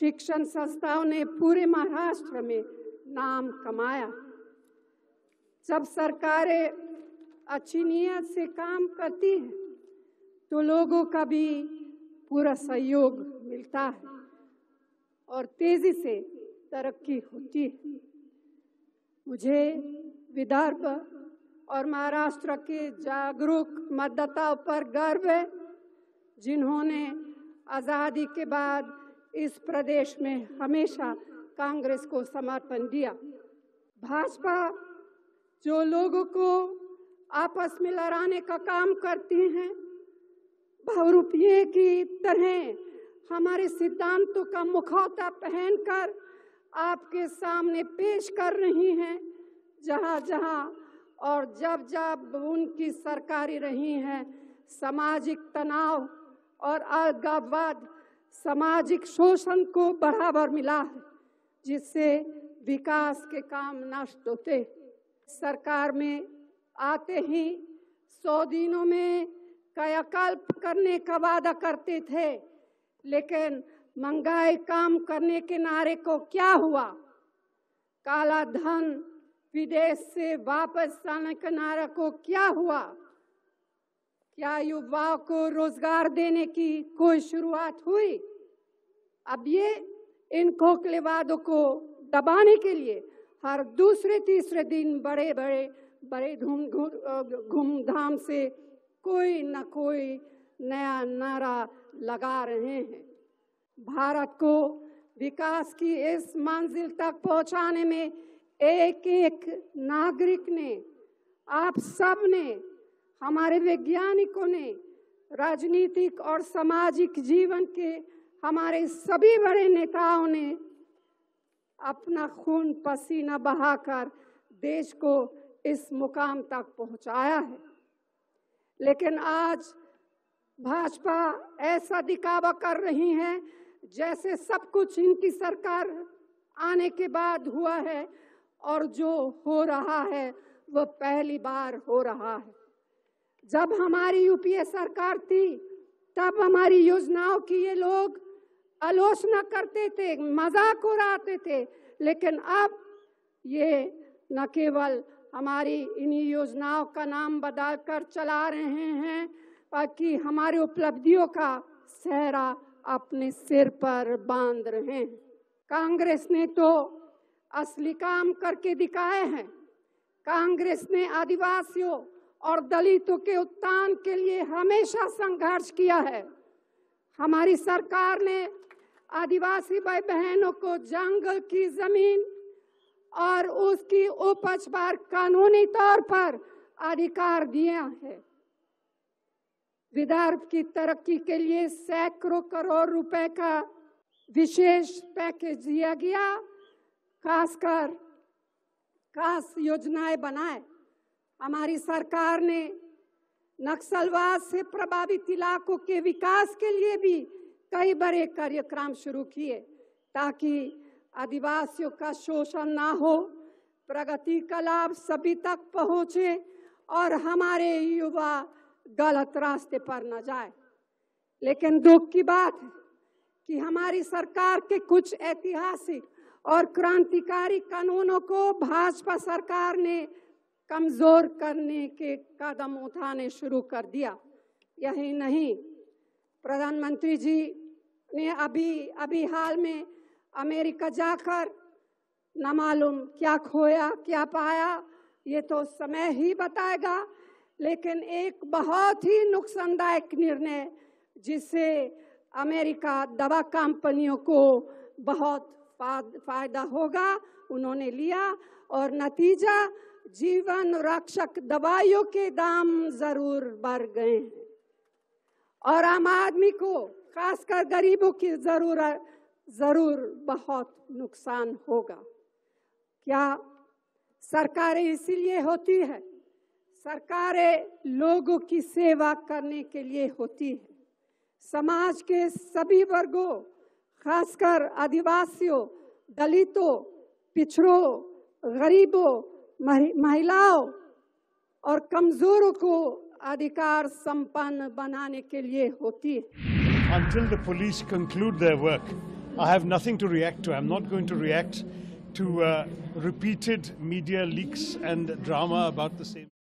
शिक्षण संस्थाओं ने पूरे महाराष्ट्र में नाम कमाया जब सरकारें अच्छी नीयत से काम करती हैं तो लोगों का भी पूरा सहयोग मिलता है और तेजी से तरक्की होती है मुझे विदर्भ और महाराष्ट्र के जागरूक मतदाताओं पर गर्व है जिन्होंने आज़ादी के बाद इस प्रदेश में हमेशा कांग्रेस को समर्थन दिया भाजपा जो लोगों को आपस में लड़ाने का काम करती हैं बहुरूपये की तरह हमारे सिद्धांतों का मुखौटा पहनकर आपके सामने पेश कर रही हैं जहाँ जहाँ और जब जब उनकी सरकारी रही हैं सामाजिक तनाव और अलगाववाद सामाजिक शोषण को बराबर मिला है जिससे विकास के काम नष्ट होते सरकार में आते ही सौ दिनों में कायाकल्प करने का वादा करते थे लेकिन महंगाई काम करने के नारे को क्या हुआ काला धन विदेश से वापस आने के नारे को क्या हुआ क्या युवाओं को रोजगार देने की कोई शुरुआत हुई अब ये इन खोखलेवादों को दबाने के लिए हर दूसरे तीसरे दिन बड़े बड़े बड़े धूम धूमधाम से कोई न कोई नया नारा लगा रहे हैं भारत को विकास की इस मंजिल तक पहुंचाने में एक एक नागरिक ने आप सब ने हमारे वैज्ञानिकों ने राजनीतिक और सामाजिक जीवन के हमारे सभी बड़े नेताओं ने अपना खून पसीना बहाकर देश को इस मुकाम तक पहुंचाया है लेकिन आज भाजपा ऐसा दिखावा कर रही है जैसे सब कुछ इनकी सरकार आने के बाद हुआ है और जो हो रहा है वह पहली बार हो रहा है जब हमारी यूपीए सरकार थी तब हमारी योजनाओं की ये लोग आलोचना करते थे मजाक उड़ाते थे लेकिन अब ये न केवल हमारी इन्हीं योजनाओं का नाम बदल कर चला रहे हैं बाकी हमारे उपलब्धियों का सहरा अपने सिर पर बांध रहे हैं कांग्रेस ने तो असली काम करके दिखाए हैं कांग्रेस ने आदिवासियों और दलितों के उत्थान के लिए हमेशा संघर्ष किया है हमारी सरकार ने आदिवासी भाई बहनों को जंगल की जमीन और उसकी उपज पर कानूनी तौर पर अधिकार दिया है विदर्भ की तरक्की के लिए सैकड़ों करोड़ रुपए का विशेष पैकेज दिया गया खासकर खास योजनाएं बनाए हमारी सरकार ने नक्सलवाद से प्रभावित इलाकों के विकास के लिए भी कई बड़े कार्यक्रम शुरू किए ताकि आदिवासियों का शोषण ना हो प्रगति का लाभ सभी तक पहुंचे और हमारे युवा गलत रास्ते पर न जाए लेकिन दुख की बात है कि हमारी सरकार के कुछ ऐतिहासिक और क्रांतिकारी कानूनों को भाजपा सरकार ने कमजोर करने के कदम उठाने शुरू कर दिया यही नहीं प्रधानमंत्री जी ने अभी अभी हाल में अमेरिका जाकर न मालूम क्या खोया क्या पाया ये तो समय ही बताएगा लेकिन एक बहुत ही नुकसानदायक निर्णय जिससे अमेरिका दवा कंपनियों को बहुत फायदा होगा उन्होंने लिया और नतीजा जीवन रक्षक दवाइयों के दाम जरूर बढ़ गए हैं और आम आदमी को खासकर गरीबों की जरूर जरूर बहुत नुकसान होगा क्या सरकारें इसीलिए होती है सरकारें लोगों की सेवा करने के लिए होती है समाज के सभी वर्गों खासकर आदिवासियों दलितों पिछड़ों गरीबों महिलाओं और कमजोरों को अधिकार संपन्न बनाने के लिए होती है Until the police conclude their work, I have nothing to react to. I'm not going to react to uh, repeated media leaks and drama about the same.